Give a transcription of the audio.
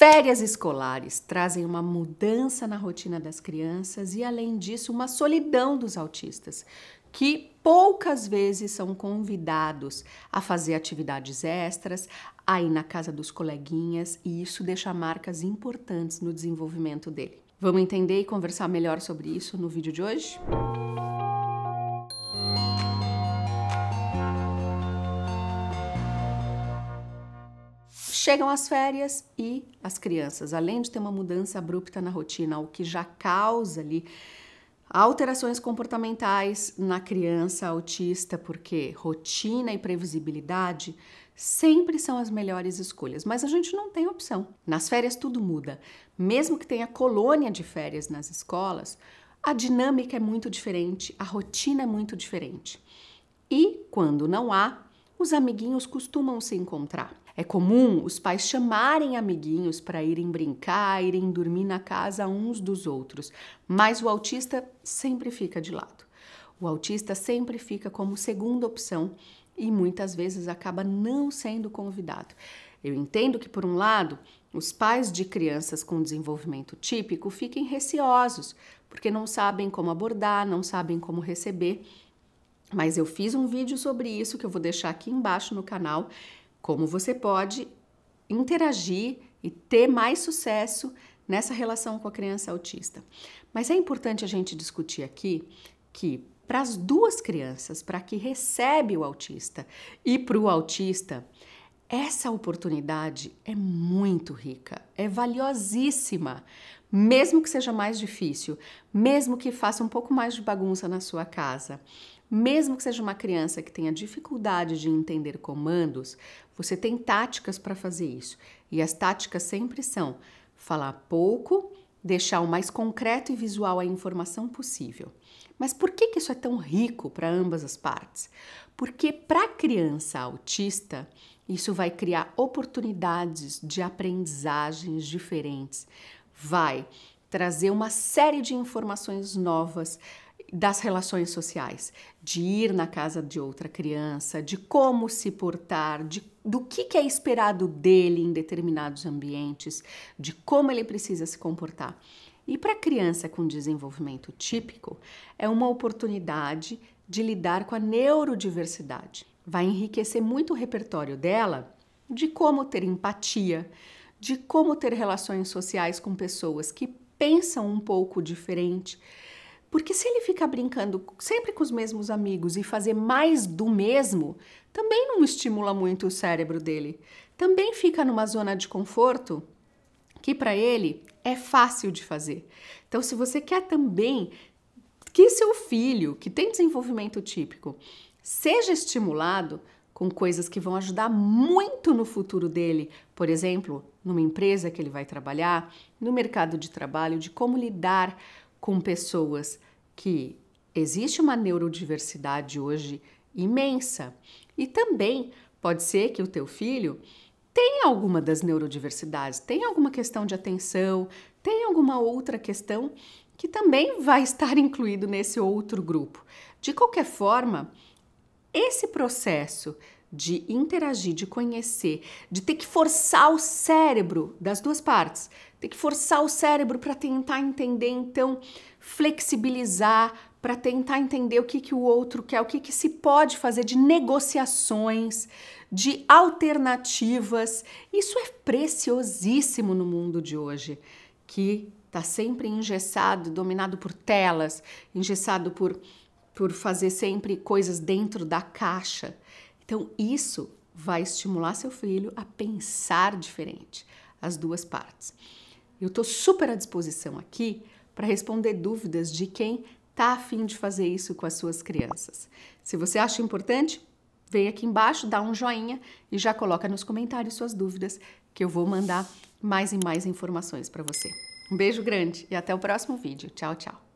Férias escolares trazem uma mudança na rotina das crianças e, além disso, uma solidão dos autistas, que poucas vezes são convidados a fazer atividades extras, a ir na casa dos coleguinhas, e isso deixa marcas importantes no desenvolvimento dele. Vamos entender e conversar melhor sobre isso no vídeo de hoje? Música Chegam as férias e as crianças, além de ter uma mudança abrupta na rotina, o que já causa ali alterações comportamentais na criança autista, porque rotina e previsibilidade sempre são as melhores escolhas, mas a gente não tem opção. Nas férias tudo muda. Mesmo que tenha colônia de férias nas escolas, a dinâmica é muito diferente, a rotina é muito diferente. E quando não há, os amiguinhos costumam se encontrar. É comum os pais chamarem amiguinhos para irem brincar, irem dormir na casa uns dos outros, mas o autista sempre fica de lado. O autista sempre fica como segunda opção e muitas vezes acaba não sendo convidado. Eu entendo que, por um lado, os pais de crianças com desenvolvimento típico fiquem receosos, porque não sabem como abordar, não sabem como receber mas eu fiz um vídeo sobre isso que eu vou deixar aqui embaixo no canal, como você pode interagir e ter mais sucesso nessa relação com a criança autista. Mas é importante a gente discutir aqui que para as duas crianças, para que recebe o autista e para o autista, essa oportunidade é muito rica, é valiosíssima, mesmo que seja mais difícil, mesmo que faça um pouco mais de bagunça na sua casa, mesmo que seja uma criança que tenha dificuldade de entender comandos, você tem táticas para fazer isso. E as táticas sempre são falar pouco, deixar o mais concreto e visual a informação possível. Mas por que, que isso é tão rico para ambas as partes? Porque para a criança autista, isso vai criar oportunidades de aprendizagens diferentes vai trazer uma série de informações novas das relações sociais, de ir na casa de outra criança, de como se portar, de, do que, que é esperado dele em determinados ambientes, de como ele precisa se comportar. E para criança com desenvolvimento típico, é uma oportunidade de lidar com a neurodiversidade. Vai enriquecer muito o repertório dela de como ter empatia, de como ter relações sociais com pessoas que pensam um pouco diferente. Porque se ele ficar brincando sempre com os mesmos amigos e fazer mais do mesmo, também não estimula muito o cérebro dele. Também fica numa zona de conforto que para ele é fácil de fazer. Então, se você quer também que seu filho, que tem desenvolvimento típico, seja estimulado, com coisas que vão ajudar muito no futuro dele, por exemplo, numa empresa que ele vai trabalhar, no mercado de trabalho, de como lidar com pessoas que existe uma neurodiversidade hoje imensa. E também pode ser que o teu filho tenha alguma das neurodiversidades, tem alguma questão de atenção, tem alguma outra questão que também vai estar incluído nesse outro grupo. De qualquer forma, esse processo de interagir, de conhecer, de ter que forçar o cérebro das duas partes, ter que forçar o cérebro para tentar entender, então flexibilizar, para tentar entender o que, que o outro quer, o que, que se pode fazer de negociações, de alternativas. Isso é preciosíssimo no mundo de hoje, que está sempre engessado, dominado por telas, engessado por por fazer sempre coisas dentro da caixa. Então, isso vai estimular seu filho a pensar diferente, as duas partes. Eu estou super à disposição aqui para responder dúvidas de quem está afim de fazer isso com as suas crianças. Se você acha importante, vem aqui embaixo, dá um joinha e já coloca nos comentários suas dúvidas, que eu vou mandar mais e mais informações para você. Um beijo grande e até o próximo vídeo. Tchau, tchau!